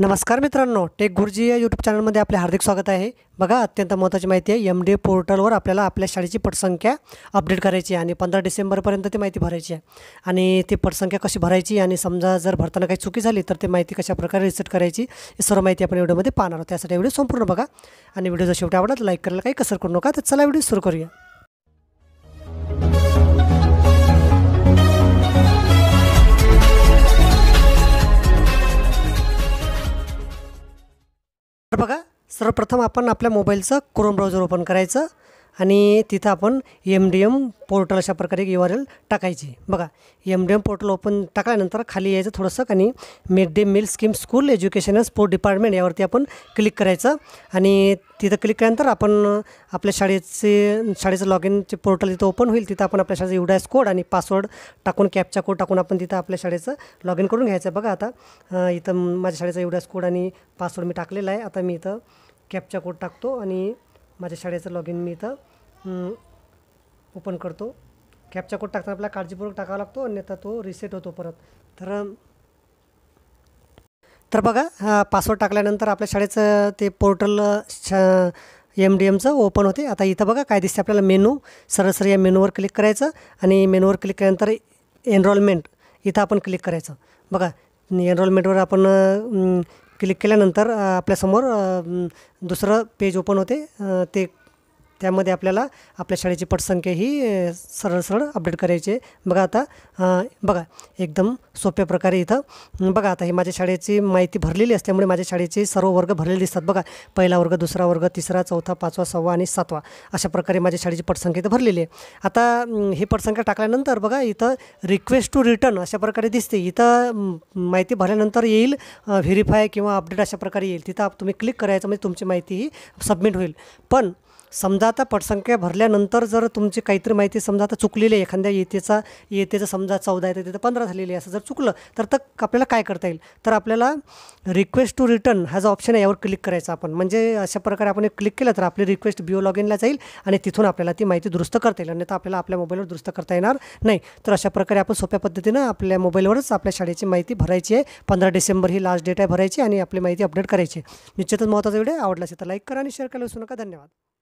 नमस्कार मित्रांनो टेक गुरुजी या यूट्यूब चॅनलमध्ये आपले हार्दिक स्वागत आहे बघा अत्यंत महत्त्वाची माहिती आहे एम डी पोर्टलवर आपल्याला आपल्या शाळेची पटसंख्या अपडेट करायची आहे आणि पंधरा डिसेंबरपर्यंत ती माहिती भरायची आहे आणि ती पटसंख्या कशी भरायची आणि समजा जर भरताना काही चुकी झाली तर ते माहिती कशाप्रकारे रिसेट करायची ही सर्व माहिती आपण व्हिडिओमध्ये पाहणार आहोत त्यासाठी व्हिडिओ संपूर्ण बघा आणि जर शेवटी आवडला लाईक करायला काही कसर करू नका तर चला व्हिडिओ सुरू करूया सर्वप्रथम आपण आपल्या मोबाईलचं क्रोम ब्राउझर ओपन करायचं आणि तिथं आपण एम डी एम पोर्टल अशा प्रकारे यू आर एल टाकायची बघा M D M portal open टाकल्यानंतर खाली यायचं थोडंसं आणि mid day meal scheme school education sport department यावरती आपण क्लिक करायचं आणि तिथं क्लिक केल्यानंतर आपण आपल्या शाळेचे शाळेचं लॉग इनचे पोर्टल तिथं ओपन होईल तिथं आपण आपल्या शाळेचा युडायस कोड आणि पासवर्ड टाकून कॅपचा कोड टाकून आपण तिथं आपल्या शाळेचं लॉग इन करून घ्यायचं बघा आता इथं माझ्या शाळेचा युडायस कोड आणि पासवर्ड मी टाकलेला आहे आता मी इथं कॅपचा कोड टाकतो आणि माझ्या शाळेचं लॉग इन मी इथं ओपन करतो कॅपचा कोड टाकताना आपल्याला काळजीपूर्वक टाकावा लागतो अन्यथा तो रिसेट होतो परत तर तर बघा पासवर्ड टाकल्यानंतर आपल्या शाळेचं ते पोर्टल शा एम डी एमचं ओपन होते आता इथं बघा काय दिसते आपल्याला मेनू सरसरी या मेनूवर क्लिक करायचं आणि मेनूवर क्लिक केल्यानंतर एनरोलमेंट इथं आपण क्लिक करायचं बघा एनरॉलमेंटवर आपण क्लिक केल्यानंतर आपल्यासमोर दुसरं पेज ओपन होते ते त्यामध्ये आपल्याला आपल्या शाळेची पटसंख्या ही सरळ सरळ अपडेट करायची आहे बघा आता बघा एकदम सोप्या प्रकारे इथं बघा आता ही माझ्या शाळेची माहिती भरलेली असल्यामुळे माझ्या शाळेचे सर्व वर्ग भरलेले दिसतात बघा पहिला वर्ग दुसरा वर्ग तिसरा चौथा पाचवा सहावा आणि सातवा अशा प्रकारे माझ्या शाळेची पटसंख्या इथं भरलेली आहे आता ही पटसंख्या टाकल्यानंतर बघा इथं रिक्वेस्ट टू रिटर्न अशा प्रकारे दिसते इथं माहिती भरल्यानंतर येईल व्हेरीफाय किंवा अपडेट अशा प्रकारे येईल तिथं तुम्ही क्लिक करायचं म्हणजे तुमची माहिती ही सबमिट होईल पण समजा आता पटसंख्या भरल्यानंतर जर तुमची काहीतरी माहिती समजा आता चुकलेली आहे एखाद्या येतेचा येतेचा समजा चौदा येते तिथं पंधरा झालेली आहे असं जर चुकलं तर तर आपल्याला काय करता येईल तर आपल्याला रिक्वेस्ट टू रिटर्न हा जो ऑप्शन आहे यावर क्लिक करायचा आपण म्हणजे अशा प्रकारे आपण क्लिक केलं तर आपली रिक्वेस्ट बिओ लॉग इनला जाईल आणि तिथून आपल्याला ती माहिती दुरुस्त करता येईल अन्यथा आपल्याला आपल्या मोबाईलवर दुरुस्त करता येणार नाही तर अशा प्रकारे आपण सोप्या पद्धतीनं आपल्या मोबाईलवरच आपल्या शाळेची माहिती भरायची आहे पंधरा डिसेंबर ही लास्ट डेट आहे भरायची आणि आपली माहिती अपडेट करायची निश्चितच महत्त्वाचा व्हिडिओ आवडला असेल तर लाईक करा आणि शेअर करायला विसरू नका धन्यवाद